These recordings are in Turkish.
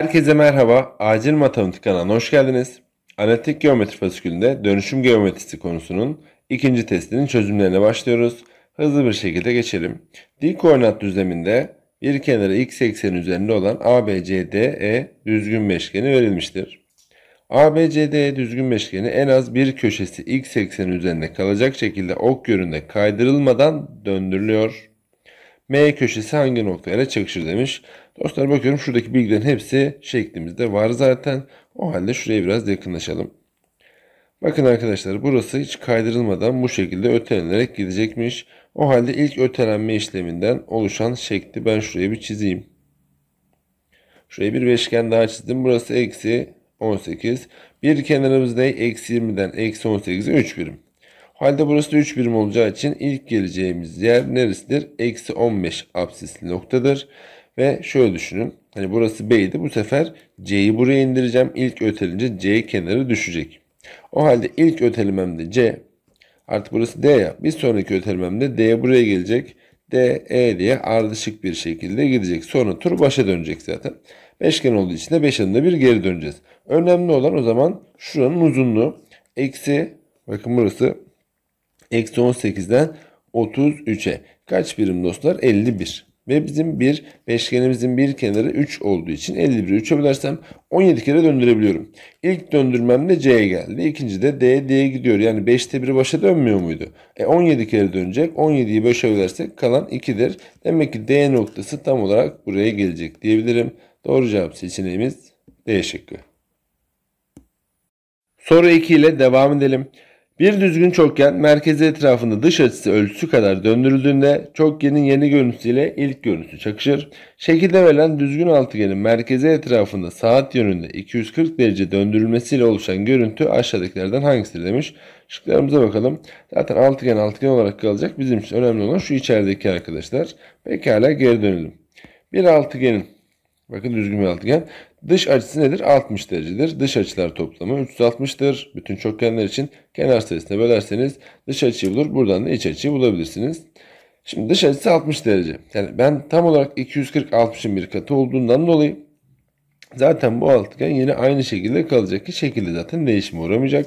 Herkese merhaba. Acil Matematik kanalına hoş geldiniz. Analitik geometri fasikülünde dönüşüm geometrisi konusunun ikinci testinin çözümlerine başlıyoruz. Hızlı bir şekilde geçelim. Dik koordinat düzleminde bir kenara x ekseni üzerinde olan ABCDE düzgün beşgeni verilmiştir. ABCDE düzgün beşgeni en az bir köşesi x ekseni üzerinde kalacak şekilde ok yönünde kaydırılmadan döndürülüyor. M köşesi hangi noktayla çakışır demiş. Dostlar bakıyorum şuradaki bilgilerin hepsi şeklimizde var zaten. O halde şuraya biraz yakınlaşalım. Bakın arkadaşlar burası hiç kaydırılmadan bu şekilde ötelenerek gidecekmiş. O halde ilk ötelenme işleminden oluşan şekli ben şuraya bir çizeyim. Şuraya bir beşgen daha çizdim. Burası eksi 18. Bir kenarımız ne? Eksi 20'den eksi 18'e 3 birim. O halde burası da 3 birim olacağı için ilk geleceğimiz yer neresidir? Eksi 15 absisli noktadır. Ve şöyle düşünün. Hani burası B'ydi. Bu sefer C'yi buraya indireceğim. İlk ötelince C kenarı düşecek. O halde ilk ötelememde C. Artık burası D ya. Bir sonraki ötelememde D buraya gelecek. D, E diye ardışık bir şekilde gidecek. Sonra tur başa dönecek zaten. Beşgen olduğu için de 5 adımda bir geri döneceğiz. Önemli olan o zaman şuranın uzunluğu. Eksi, bakın burası. Eksi 18'den 33'e. Kaç birim dostlar? 51. Ve bizim bir beşgenimizin bir kenarı 3 olduğu için 51'i 3'e bölersem 17 kere döndürebiliyorum. İlk döndürmemde C'ye geldi. İkinci de D D'ye gidiyor. Yani 5'te biri başa dönmüyor muydu? E 17 kere dönecek. 17'yi 5'e bölersek kalan 2'dir. Demek ki D noktası tam olarak buraya gelecek diyebilirim. Doğru cevap seçeneğimiz D şıkkı. Soru 2 ile devam edelim. Bir düzgün çokgen merkezi etrafında dış açısı ölçüsü kadar döndürüldüğünde çokgenin yeni görüntüsüyle ilk görüntüsü çakışır. Şekilde verilen düzgün altıgenin merkezi etrafında saat yönünde 240 derece döndürülmesiyle oluşan görüntü aşağıdakilerden hangisidir demiş. Şıklarımıza bakalım. Zaten altıgen altıgen olarak kalacak. Bizim için önemli olan şu içerideki arkadaşlar. Pekala geri dönelim. Bir altıgenin Bakın düzgün bir altıgen. Dış açısı nedir? 60 derecedir. Dış açılar toplamı 360'tır. Bütün çokgenler için kenar sayısına bölerseniz dış açıyı bulur. Buradan da iç açıyı bulabilirsiniz. Şimdi dış açısı 60 derece. Yani ben tam olarak 240 60'ın bir katı olduğundan dolayı zaten bu altıgen yine aynı şekilde kalacak ki şekilde zaten değişime uğramayacak.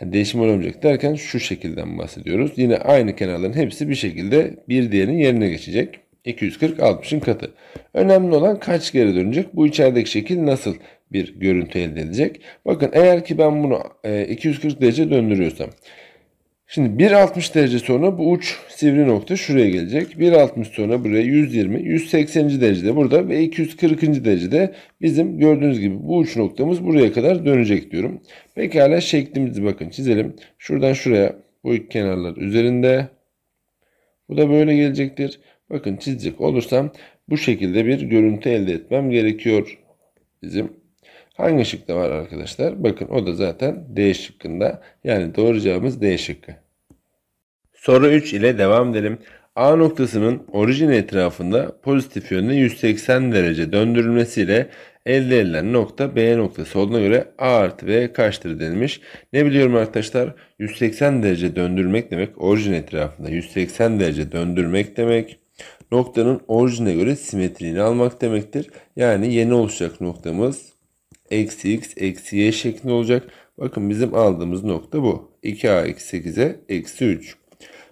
Yani değişime uğramayacak derken şu şekilden bahsediyoruz. Yine aynı kenarların hepsi bir şekilde bir diğerinin yerine geçecek. 240 60'ın katı. Önemli olan kaç geri dönecek? Bu içerideki şekil nasıl bir görüntü elde edecek? Bakın eğer ki ben bunu 240 e, derece döndürüyorsam. Şimdi 1.60 derece sonra bu uç sivri nokta şuraya gelecek. 1.60 sonra buraya 120, 180. derecede burada ve 240. derecede bizim gördüğünüz gibi bu uç noktamız buraya kadar dönecek diyorum. Pekala şeklimizi bakın çizelim. Şuradan şuraya bu iki kenarlar üzerinde. Bu da böyle gelecektir. Bakın çizecek olursam bu şekilde bir görüntü elde etmem gerekiyor bizim. Hangi şıkta var arkadaşlar? Bakın o da zaten D şıkkında. Yani doğru cevabımız D şıkkı. Soru 3 ile devam edelim. A noktasının orijin etrafında pozitif yönde 180 derece döndürülmesiyle elde edilen nokta B noktası olduğuna göre A artı B kaçtır denilmiş. Ne biliyorum arkadaşlar? 180 derece döndürmek demek orijin etrafında 180 derece döndürmek demek noktanın orijine göre simetriğini almak demektir. Yani yeni oluşacak noktamız eksi x eksi y şeklinde olacak. Bakın bizim aldığımız nokta bu. 2a eksi 8'e eksi 3.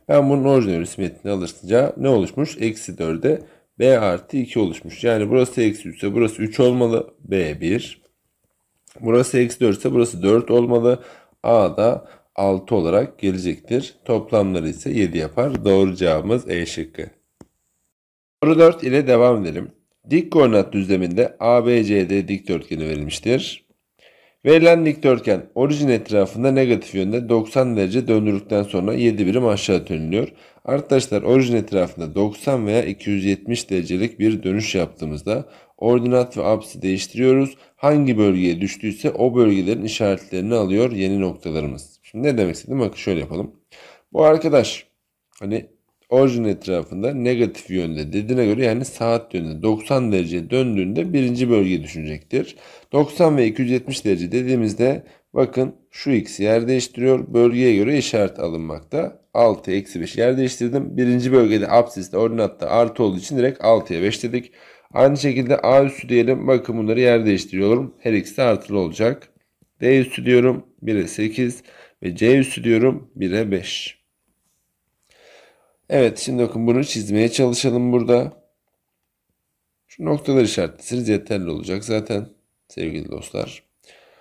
Ben bunun orijine göre simetrini alırsa ne oluşmuş? Eksi 4'e b artı 2 oluşmuş. Yani burası eksi 3 ise burası 3 olmalı. b 1. Burası eksi 4 ise burası 4 olmalı. a da 6 olarak gelecektir. Toplamları ise 7 yapar. Doğru cevabımız E şıkkı. Soru 4 ile devam edelim. Dik koordinat düzleminde ABCD dikdörtgeni verilmiştir. Verilen dikdörtgen orijin etrafında negatif yönde 90 derece döndürdükten sonra 7 birim aşağı dönülüyor. Arkadaşlar orijin etrafında 90 veya 270 derecelik bir dönüş yaptığımızda ordinat ve apsi değiştiriyoruz. Hangi bölgeye düştüyse o bölgelerin işaretlerini alıyor yeni noktalarımız. Şimdi ne demek istedim? Bakın şöyle yapalım. Bu arkadaş hani orijin etrafında negatif yönde dediğine göre yani saat yönünde 90 derece döndüğünde birinci bölge düşünecektir. 90 ve 270 derece dediğimizde bakın şu x yer değiştiriyor. Bölgeye göre işaret alınmakta. 6 eksi 5 yer değiştirdim. Birinci bölgede absiste ordinatta artı olduğu için direkt 6'ya 5 dedik. Aynı şekilde a üssü diyelim. Bakın bunları yer değiştiriyorum. Her ikisi de artılı olacak. D üssü diyorum. 1'e 8 ve C üssü diyorum 1'e 5. Evet şimdi bakın bunu çizmeye çalışalım burada. Şu noktalar işaretlesiniz yeterli olacak zaten sevgili dostlar.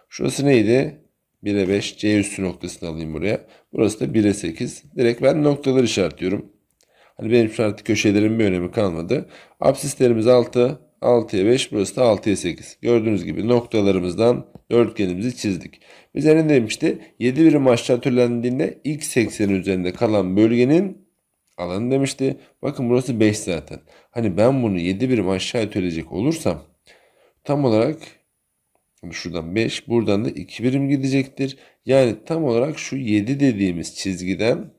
Şurası neydi? 1'e 5 C üstü noktasını alayım buraya. Burası da 1'e 8. Direkt ben noktaları işaretliyorum. Hani benim şu artık köşelerin bir önemi kalmadı. Apsislerimiz 6, 6'ya 5 burası da 6'ya 8. Gördüğünüz gibi noktalarımızdan dörtgenimizi çizdik. Bize ne demişti? 7 birim aşağı türlendiğinde x ekseni üzerinde kalan bölgenin alanı demişti. Bakın burası 5 zaten. Hani ben bunu 7 birim aşağı itelecek olursam tam olarak hani şuradan 5 buradan da 2 birim gidecektir. Yani tam olarak şu 7 dediğimiz çizgiden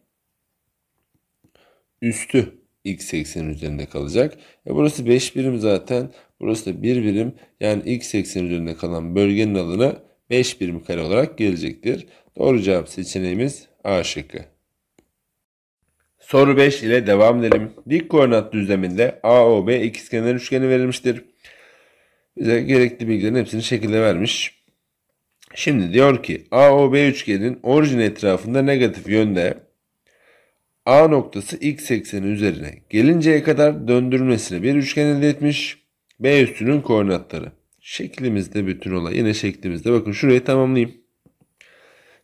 üstü x eksenin üzerinde kalacak. E burası 5 birim zaten. Burası da 1 birim. Yani x eksenin üzerinde kalan bölgenin alanı 5 birim kare olarak gelecektir. Doğru cevap seçeneğimiz A şıkkı. Soru 5 ile devam edelim. Dik koordinat düzleminde AOB ikizkenar üçgeni verilmiştir. Bize gerekli bilgilerin hepsini şekilde vermiş. Şimdi diyor ki AOB üçgenin orijin etrafında negatif yönde A noktası x ekseni üzerine gelinceye kadar döndürmesine bir üçgen elde etmiş. B üstünün koordinatları. Şeklimizde bütün olay. Yine şeklimizde. Bakın şurayı tamamlayayım.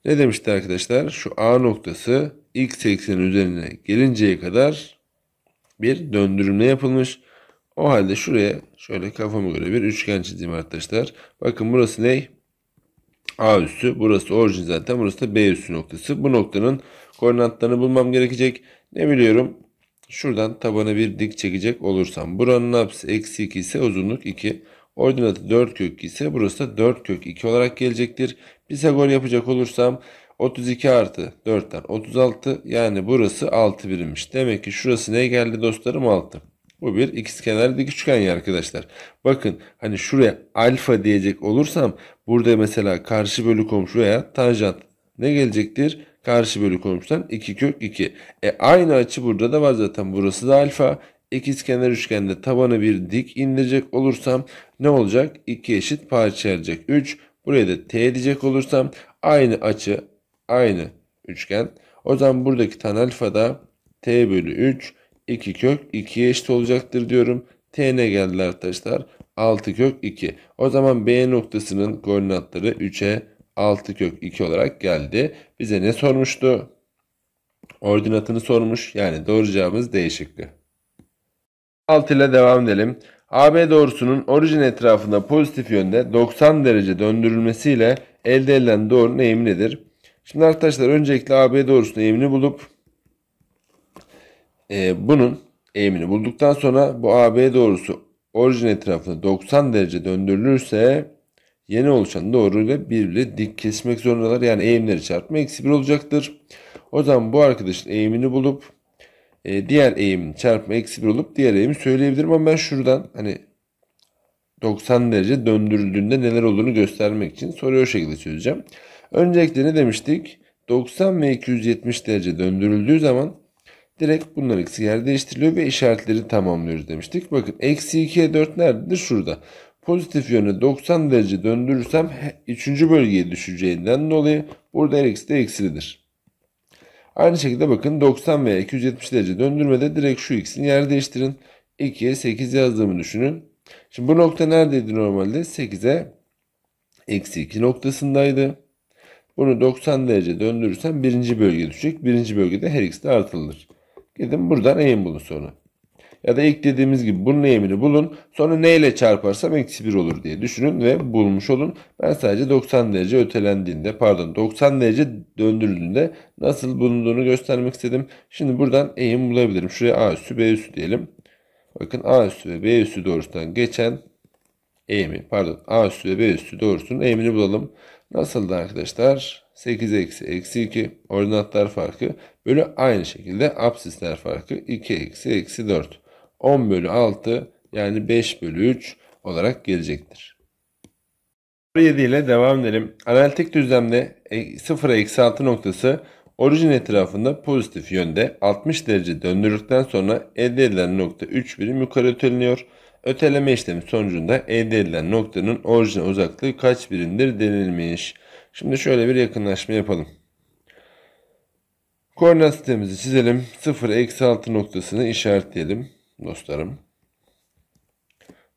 Ne demişti arkadaşlar? Şu A noktası ilk seksen üzerine gelinceye kadar bir döndürümle yapılmış. O halde şuraya şöyle kafama göre bir üçgen çizeyim arkadaşlar. Bakın burası ne? A üssü. Burası orijin zaten. Burası da B üssü noktası. Bu noktanın koordinatlarını bulmam gerekecek. Ne biliyorum? Şuradan tabana bir dik çekecek olursam. Buranın apsi eksi 2 ise uzunluk 2. Ordinatı 4 kök 2 ise burası da 4 kök 2 olarak gelecektir. Pisagor yapacak olursam 32 artı 4'ler 36 yani burası 6 birimmiş. Demek ki şurası ne geldi dostlarım 6. Bu bir ikizkenar dik üçgen ya arkadaşlar. Bakın hani şuraya alfa diyecek olursam burada mesela karşı bölü komşu veya tanjant ne gelecektir? Karşı bölü komşudan 2 kök 2. E aynı açı burada da var zaten. Burası da alfa. İkizkenar üçgende tabanı bir dik indirecek olursam ne olacak? 2 eşit parça erecek. 3 Buraya da t diyecek olursam aynı açı aynı üçgen. O zaman buradaki tan alfa da t bölü 3 2 kök 2'ye eşit olacaktır diyorum. T ne geldi arkadaşlar? 6 kök 2. O zaman B noktasının koordinatları 3'e 6 kök 2 olarak geldi. Bize ne sormuştu? Ordinatını sormuş. Yani doğru cevabımız D 6 ile devam edelim. AB doğrusunun orijin etrafında pozitif yönde 90 derece döndürülmesiyle elde edilen doğru eğimi nedir? Şimdi arkadaşlar öncelikle AB doğrusunun eğimini bulup e, bunun eğimini bulduktan sonra bu AB doğrusu orijin etrafında 90 derece döndürülürse yeni oluşan doğruyla birbirle dik kesmek zorundalar. Yani eğimleri çarpma eksi 1 olacaktır. O zaman bu arkadaşın eğimini bulup e, diğer eğim çarpma eksi 1 olup diğer eğimi söyleyebilirim ama ben şuradan hani 90 derece döndürüldüğünde neler olduğunu göstermek için soruyu o şekilde çözeceğim. Öncelikle ne demiştik? 90 ve 270 derece döndürüldüğü zaman direkt bunlar ikisi yer değiştiriliyor ve işaretleri tamamlıyoruz demiştik. Bakın eksi 2'ye 4 nerededir? Şurada. Pozitif yöne 90 derece döndürürsem 3. bölgeye düşeceğinden dolayı burada her ikisi de eksilidir. Aynı şekilde bakın 90 veya 270 derece döndürmede direkt şu x'in yer değiştirin. 2'ye 8 yazdığımı düşünün. Şimdi bu nokta neredeydi normalde? 8'e eksi 2 noktasındaydı. Bunu 90 derece döndürürsen birinci bölge düşecek. Birinci bölgede her ikisi de artılır. Gidin buradan eğim bulun sonra. Ya da ilk dediğimiz gibi bunun eğimini bulun. Sonra neyle çarparsam eksi 1 olur diye düşünün ve bulmuş olun. Ben sadece 90 derece ötelendiğinde pardon 90 derece döndürüldüğünde nasıl bulunduğunu göstermek istedim. Şimdi buradan eğim bulabilirim. Şuraya A üssü B üssü diyelim. Bakın A üssü ve B üssü doğrusundan geçen eğimi pardon A üssü ve B üssü doğrusunun eğimini bulalım. Nasıldı arkadaşlar? 8 eksi eksi 2 ordinatlar farkı bölü aynı şekilde apsisler farkı 2 eksi eksi 4. 10 bölü 6 yani 5 bölü 3 olarak gelecektir. 7 ile devam edelim. Analitik düzlemde 0 e, eksi 6 noktası orijin etrafında pozitif yönde 60 derece döndürüldükten sonra elde edilen nokta 3 birim yukarı öteleniyor. Öteleme işlemi sonucunda elde edilen noktanın orijinal uzaklığı kaç birimdir denilmiş. Şimdi şöyle bir yakınlaşma yapalım. Koordinat sistemimizi çizelim. 0 eksi 6 noktasını işaretleyelim dostlarım.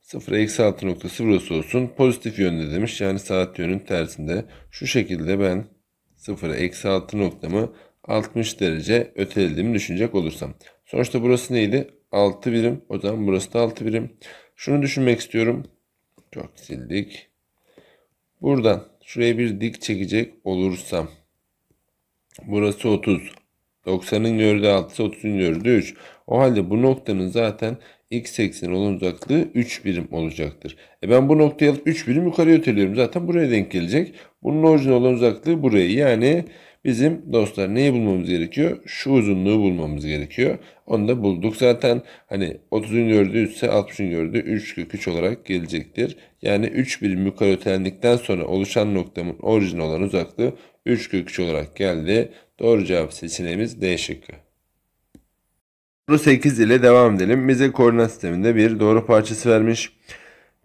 0 eksi 6 noktası burası olsun. Pozitif yönde demiş. Yani saat yönünün tersinde. Şu şekilde ben 0 eksi 6 noktamı 60 derece ötelediğimi düşünecek olursam. Sonuçta burası neydi? 6 birim. O zaman burası da 6 birim. Şunu düşünmek istiyorum. Çok sildik. Buradan şuraya bir dik çekecek olursam. Burası 30. 90'ın gördüğü 6 30'un gördüğü 3. O halde bu noktanın zaten x eksen olan uzaklığı 3 birim olacaktır. E ben bu noktayı alıp 3 birim yukarıya öteliyorum. Zaten buraya denk gelecek. Bunun orijinal olan uzaklığı buraya. Yani Bizim dostlar neyi bulmamız gerekiyor? Şu uzunluğu bulmamız gerekiyor. Onu da bulduk zaten. Hani 30'un gördüğü ise 60'ın gördüğü 3 kök 3 olarak gelecektir. Yani 3 birim yukarı ötelendikten sonra oluşan noktamın orijin olan uzaklığı 3 kök 3 olarak geldi. Doğru cevap seçeneğimiz D şıkkı. Soru 8 ile devam edelim. Bize koordinat sisteminde bir doğru parçası vermiş.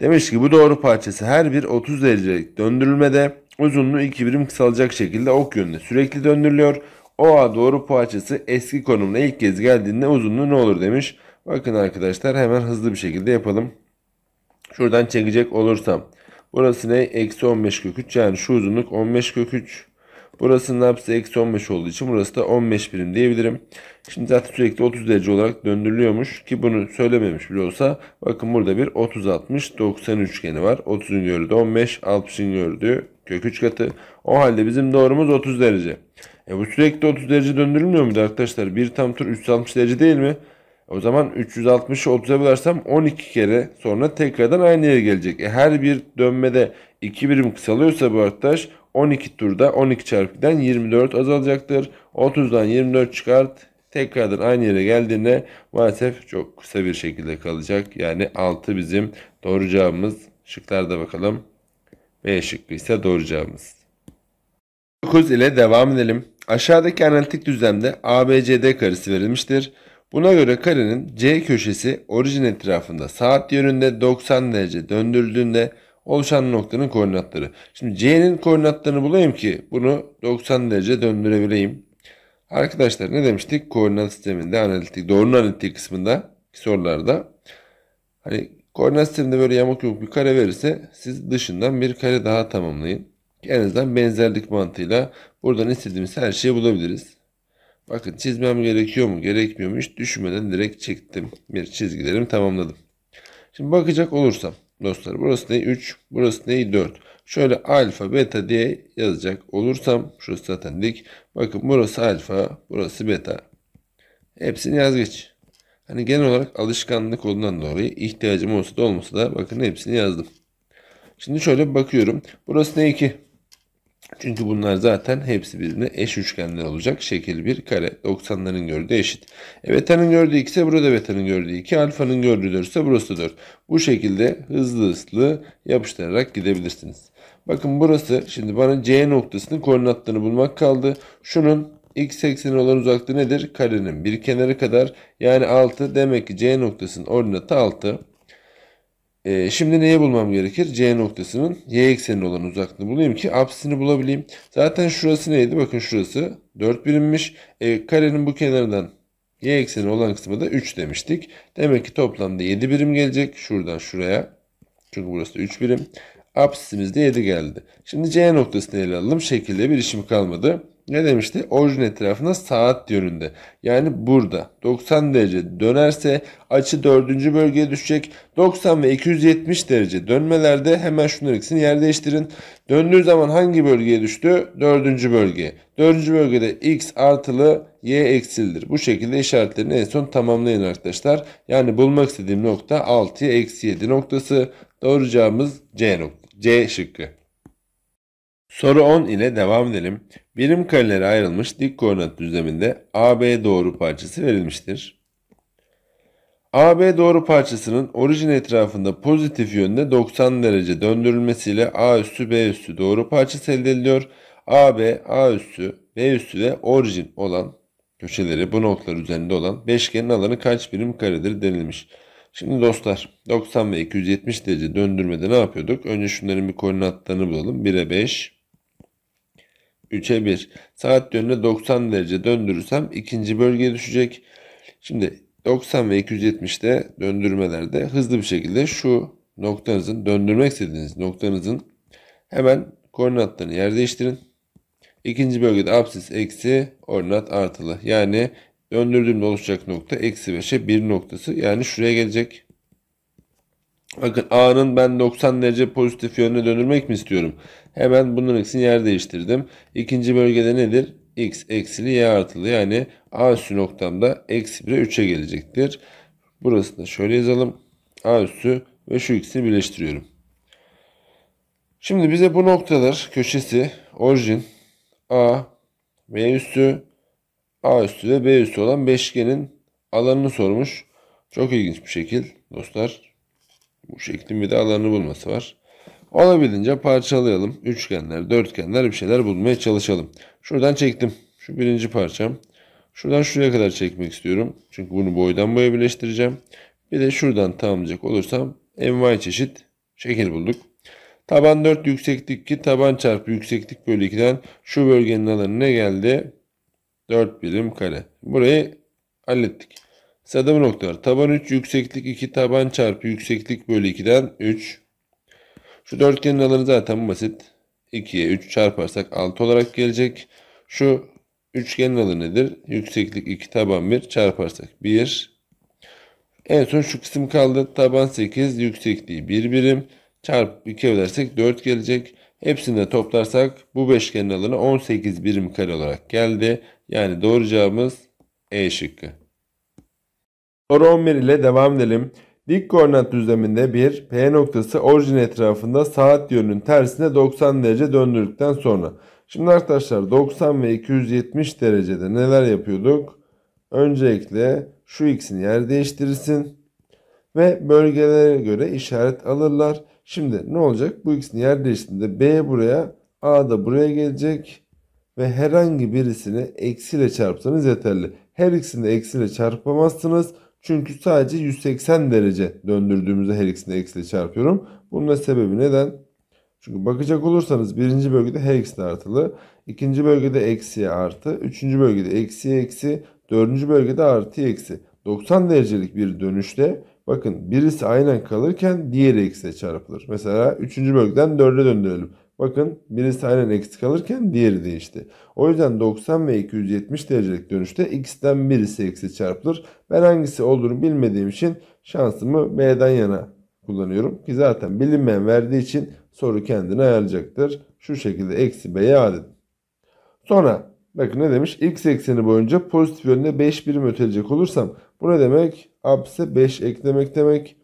Demiş ki bu doğru parçası her bir 30 derecelik döndürülmede uzunluğu iki birim kısalacak şekilde ok yönünde sürekli döndürülüyor. OA doğru poğaçası eski konumuna ilk kez geldiğinde uzunluğu ne olur demiş. Bakın arkadaşlar hemen hızlı bir şekilde yapalım. Şuradan çekecek olursam. Burası ne? Eksi 15 kök 3. Yani şu uzunluk 15 kök 3. Burasının hapsi eksi 15 olduğu için burası da 15 birim diyebilirim. Şimdi zaten sürekli 30 derece olarak döndürülüyormuş ki bunu söylememiş bile olsa. Bakın burada bir 30-60-90 üçgeni var. 30'un gördüğü 15, 60'ın gördüğü Kök 3 katı. O halde bizim doğrumuz 30 derece. E bu sürekli 30 derece döndürülmüyor mu arkadaşlar? Bir tam tur 360 derece değil mi? O zaman 360'ı 30'a bölersem 12 kere sonra tekrardan aynı yere gelecek. E her bir dönmede 2 birim kısalıyorsa bu arkadaş 12 turda 12 çarpıdan 24 azalacaktır. 30'dan 24 çıkart tekrardan aynı yere geldiğinde maalesef çok kısa bir şekilde kalacak. Yani 6 bizim doğru cevabımız. Şıklarda bakalım. B şıkkı ise doğru cevabımız. 9 ile devam edelim. Aşağıdaki analitik düzlemde ABCD karesi verilmiştir. Buna göre karenin C köşesi orijin etrafında saat yönünde 90 derece döndürüldüğünde oluşan noktanın koordinatları. Şimdi C'nin koordinatlarını bulayım ki bunu 90 derece döndürebileyim. Arkadaşlar ne demiştik? Koordinat sisteminde analitik, Doğru analitik kısmında sorularda hani Koordinat sisteminde böyle yamuk yumuk bir kare verirse siz dışından bir kare daha tamamlayın. En azından benzerlik mantığıyla buradan istediğimiz her şeyi bulabiliriz. Bakın çizmem gerekiyor mu gerekmiyor mu hiç düşünmeden direkt çektim. Bir çizgilerimi tamamladım. Şimdi bakacak olursam dostlar burası ne 3 burası ne 4. Şöyle alfa beta diye yazacak olursam şurası zaten dik. Bakın burası alfa burası beta. Hepsini yaz geç. Hani genel olarak alışkanlık olduğundan dolayı ihtiyacım olsa da olmasa da bakın hepsini yazdım. Şimdi şöyle bakıyorum. Burası ne 2? Çünkü bunlar zaten hepsi birbirine eş üçgenler olacak. Şekil bir kare. 90'ların gördüğü eşit. E beta'nın gördüğü 2 ise burada beta'nın gördüğü 2. Alfa'nın gördüğü 4 ise burası 4. Bu şekilde hızlı hızlı yapıştırarak gidebilirsiniz. Bakın burası şimdi bana C noktasının koordinatlarını bulmak kaldı. Şunun x ekseni olan uzaklığı nedir? Karenin bir kenarı kadar yani 6 demek ki C noktasının ordinatı 6. Ee, şimdi neyi bulmam gerekir? C noktasının y ekseni olan uzaklığını bulayım ki apsisini bulabileyim. Zaten şurası neydi? Bakın şurası 4 birimmiş. Ee, karenin bu kenarından y ekseni olan kısmı da 3 demiştik. Demek ki toplamda 7 birim gelecek. Şuradan şuraya. Çünkü burası da 3 birim. Apsisimiz de 7 geldi. Şimdi C noktasını ele alalım. Şekilde bir işim kalmadı ne demişti? Orijin etrafında saat yönünde. Yani burada 90 derece dönerse açı 4. bölgeye düşecek. 90 ve 270 derece dönmelerde hemen şunları ikisini yer değiştirin. Döndüğü zaman hangi bölgeye düştü? 4. bölge. 4. bölgede x artılı y eksildir. Bu şekilde işaretlerini en son tamamlayın arkadaşlar. Yani bulmak istediğim nokta 6'ya eksi 7 noktası. Doğru cevabımız C, nokta, C şıkkı. Soru 10 ile devam edelim. Birim karelere ayrılmış dik koordinat düzleminde AB doğru parçası verilmiştir. AB doğru parçasının orijin etrafında pozitif yönde 90 derece döndürülmesiyle A üssü B üssü doğru parçası elde ediliyor. AB, A üssü, B üssü ve orijin olan köşeleri bu noktalar üzerinde olan beşgenin alanı kaç birim karedir denilmiş. Şimdi dostlar 90 ve 270 derece döndürmede ne yapıyorduk? Önce şunların bir koordinatlarını bulalım. 1'e 5, 3'e 1. Saat yönünde 90 derece döndürürsem ikinci bölgeye düşecek. Şimdi 90 ve 270'te döndürmelerde hızlı bir şekilde şu noktanızın döndürmek istediğiniz noktanızın hemen koordinatlarını yer değiştirin. İkinci bölgede apsis eksi ordinat artılı. Yani döndürdüğümde oluşacak nokta eksi 5'e 1 noktası. Yani şuraya gelecek. Bakın A'nın ben 90 derece pozitif yönüne döndürmek mi istiyorum? Hemen bunun ikisini yer değiştirdim. İkinci bölgede nedir? X eksili Y artılı. Yani A üssü noktamda eksi 1'e 3'e gelecektir. Burası da şöyle yazalım. A üssü ve şu ikisini birleştiriyorum. Şimdi bize bu noktalar köşesi orijin A, B üssü, A üssü ve B üssü olan beşgenin alanını sormuş. Çok ilginç bir şekil dostlar bu şeklin bir de alanını bulması var. Olabildiğince parçalayalım. Üçgenler, dörtgenler bir şeyler bulmaya çalışalım. Şuradan çektim. Şu birinci parçam. Şuradan şuraya kadar çekmek istiyorum. Çünkü bunu boydan boya birleştireceğim. Bir de şuradan tamamlayacak olursam envai çeşit şekil bulduk. Taban 4 yükseklik ki taban çarpı yükseklik bölü 2'den şu bölgenin alanı ne geldi? 4 birim kare. Burayı hallettik. Sıralama noktalar. Taban 3, yükseklik 2, taban çarpı yükseklik bölü 2'den 3. Şu dörtgenin alanı zaten basit. 2'ye 3 çarparsak 6 olarak gelecek. Şu üçgenin alanı nedir? Yükseklik 2, taban 1 çarparsak 1. En son şu kısım kaldı. Taban 8, yüksekliği 1 birim. Çarp 2 edersek 4 gelecek. Hepsini de toplarsak bu beşgenin alanı 18 birim kare olarak geldi. Yani doğru cevabımız E şıkkı. Soru 11 ile devam edelim. Dik koordinat düzleminde bir P noktası orijin etrafında saat yönünün tersine 90 derece döndürdükten sonra. Şimdi arkadaşlar 90 ve 270 derecede neler yapıyorduk? Öncelikle şu x'in yer değiştirsin ve bölgelere göre işaret alırlar. Şimdi ne olacak? Bu x'in yer değiştirdiğinde b buraya, a da buraya gelecek ve herhangi birisini eksiyle çarpsanız yeterli. Her ikisini de eksiyle çarpamazsınız. Çünkü sadece 180 derece döndürdüğümüzde her ikisini eksiyle çarpıyorum. Bunun da sebebi neden? Çünkü bakacak olursanız birinci bölgede her ikisi artılı. ikinci bölgede eksiye artı. Üçüncü bölgede eksiye eksi. Dördüncü bölgede artı eksi. 90 derecelik bir dönüşte bakın birisi aynen kalırken diğeri eksiye çarpılır. Mesela üçüncü bölgeden dörde döndürelim. Bakın birisi aynen eksi kalırken diğeri değişti. O yüzden 90 ve 270 derecelik dönüşte x'ten birisi eksi çarpılır. Ben hangisi olduğunu bilmediğim için şansımı b'den yana kullanıyorum. Ki zaten bilinmeyen verdiği için soru kendini ayarlayacaktır. Şu şekilde eksi b'ye adet. Sonra bakın ne demiş? x ekseni boyunca pozitif yönde 5 birim ötelecek olursam bu ne demek? Apse 5 eklemek demek.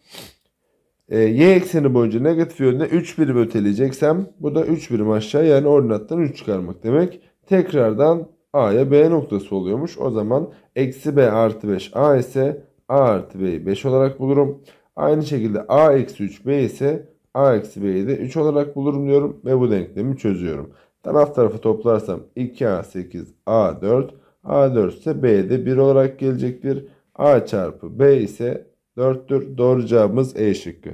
Ee, y ekseni boyunca negatif yönde 3 birim öteleyeceksem bu da 3 birim aşağı yani ordinattan 3 çıkarmak demek. Tekrardan A'ya B noktası oluyormuş. O zaman eksi B artı 5 A ise A artı B'yi 5 olarak bulurum. Aynı şekilde A eksi 3 B ise A eksi B'yi de 3 olarak bulurum diyorum ve bu denklemi çözüyorum. Taraf tarafı toplarsam 2A8 A4 A4 ise B'de 1 olarak gelecektir. A çarpı B ise 4'tür. Doğru cevabımız E şıkkı.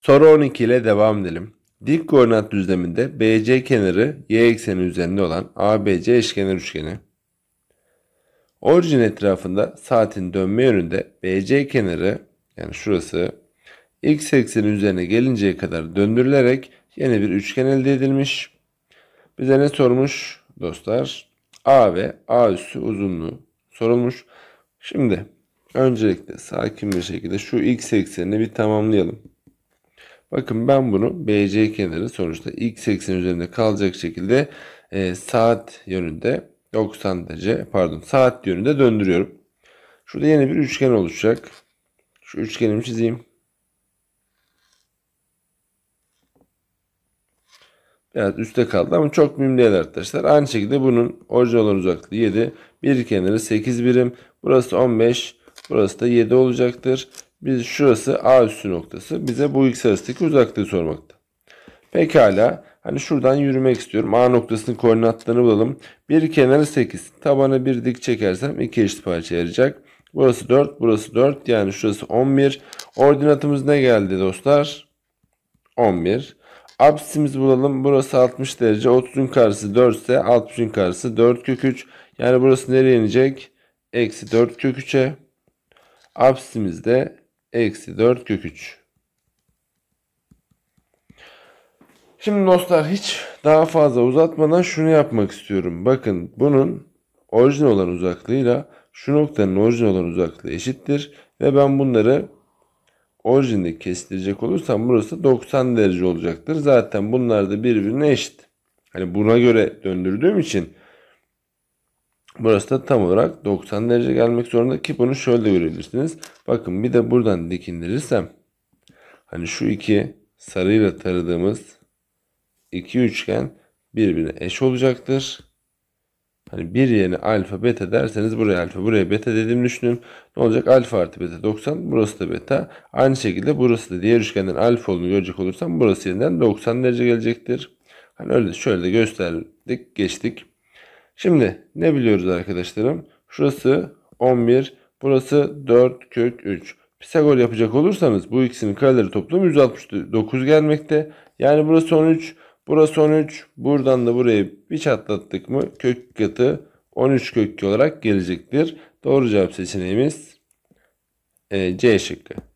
Soru 12 ile devam edelim. Dik koordinat düzleminde BC kenarı y ekseni üzerinde olan ABC eşkenar üçgeni. Orijin etrafında saatin dönme yönünde BC kenarı yani şurası x ekseni üzerine gelinceye kadar döndürülerek yeni bir üçgen elde edilmiş. Bize ne sormuş dostlar? A ve A üssü uzunluğu sorulmuş. Şimdi Öncelikle sakin bir şekilde şu x eksenini bir tamamlayalım. Bakın ben bunu BC kenarı sonuçta x eksen üzerinde kalacak şekilde e, saat yönünde 90 derece pardon saat yönünde döndürüyorum. Şurada yeni bir üçgen oluşacak. Şu üçgenimi çizeyim. Evet üstte kaldı ama çok mühim değil arkadaşlar. Aynı şekilde bunun orijinal uzaklığı 7. Bir kenarı 8 birim. Burası 15. Burası da 7 olacaktır. Biz şurası A üssü noktası. Bize bu x arasındaki uzaklığı sormakta. Pekala. Hani şuradan yürümek istiyorum. A noktasının koordinatlarını bulalım. Bir kenarı 8. Tabanı bir dik çekersem 2 eşit parça yarayacak. Burası 4. Burası 4. Yani şurası 11. Ordinatımız ne geldi dostlar? 11. Apsisimizi bulalım. Burası 60 derece. 30'un karşısı 4 ise 60'ın karşısı 4 kök 3. Yani burası nereye inecek? Eksi 4 kök 3'e. Absimiz de eksi 4 kök 3. Şimdi dostlar hiç daha fazla uzatmadan şunu yapmak istiyorum. Bakın bunun orijinal olan uzaklığıyla şu noktanın orijinal olan uzaklığı eşittir. Ve ben bunları orijinde kestirecek olursam burası 90 derece olacaktır. Zaten bunlar da birbirine eşit. Hani buna göre döndürdüğüm için Burası da tam olarak 90 derece gelmek zorunda ki bunu şöyle görebilirsiniz. Bakın bir de buradan dikindirirsem hani şu iki sarıyla taradığımız iki üçgen birbirine eş olacaktır. Hani bir yerine alfa beta derseniz buraya alfa buraya beta dedim düşünün. Ne olacak? Alfa artı beta 90 burası da beta. Aynı şekilde burası da diğer üçgenden alfa olduğunu görecek olursam burası yeniden 90 derece gelecektir. Hani öyle şöyle de gösterdik geçtik. Şimdi ne biliyoruz arkadaşlarım? Şurası 11, burası 4 kök 3. Pisagor yapacak olursanız bu ikisinin kareleri toplam 169 gelmekte. Yani burası 13, burası 13. Buradan da burayı bir çatlattık mı kök katı 13 kök olarak gelecektir. Doğru cevap seçeneğimiz e, C şıkkı.